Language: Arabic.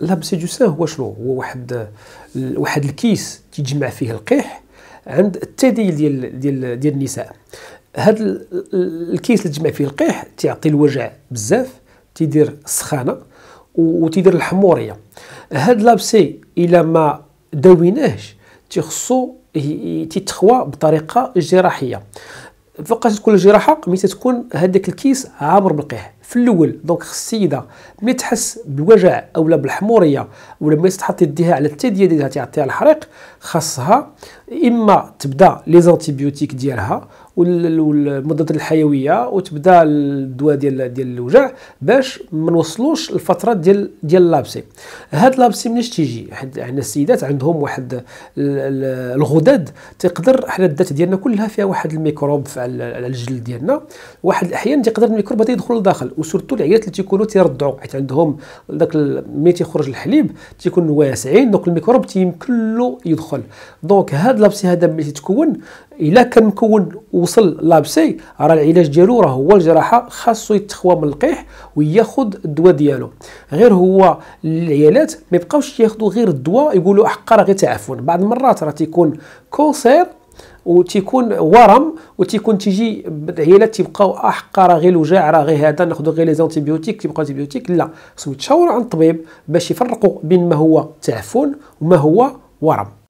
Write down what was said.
لابسي دو سان هو شنو هو واحد واحد الكيس تيجمع فيه القيح عند التديل ديال ديال ديال النساء هذا الكيس اللي تجمع فيه القيح تيعطي الوجع بزاف تيدير السخانه وتيدير الحموريه هاد لابسي الا ما داويناهش تيخصو تيتخوى بطريقه جراحيه فوقاش تكون الجراحه ملي تكون هذاك الكيس عامر بالقيح في الاول دونك السيده ملي تحس بالوجع اولا بالحموريه ولا ملي تحط يديها على الثديه ديالها تاع الحريق خاصها اما تبدا لي زانتيبيوتيك ديالها والمده الحيويه وتبدا الدواء ديال ديال الوجع باش ما نوصلوش الفتره ديال ديال لابسي هاد لابسي منين تيجي حيت يعني السيدات عندهم واحد الغدد تقدر حنا الذات ديالنا كلها فيها واحد الميكروب على الجلد ديالنا واحد الاحيان تيقدر الميكروب هذا يدخل لداخل وسورتو العيالات اللي تيكونوا تيرضعوا حيت عندهم داك ملي تيخرج الحليب تيكون واسعين دونك الميكروب تيمكن له يدخل دونك هاد لابسي هذا ملي تتكون الا كان مكون وصل لابسي راه العلاج ديالو راه هو الجراحه خاصو يتخوى من القيح وياخذ الدواء ديالو غير هو العيالات ما يبقاوش ياخذوا غير الدواء يقولوا حقا راه غير تعفن بعض المرات راه تيكون كونسير وتيكون ورم وتيكون تيجي العيالات تيبقاو احقا راه غير الوجاع راه غير هذا ناخذ غير لي زونتيبيوتيك تيبقى تيبيوتيك لا خصهم يتشاوروا عند الطبيب باش يفرقوا بين ما هو تعفن وما هو ورم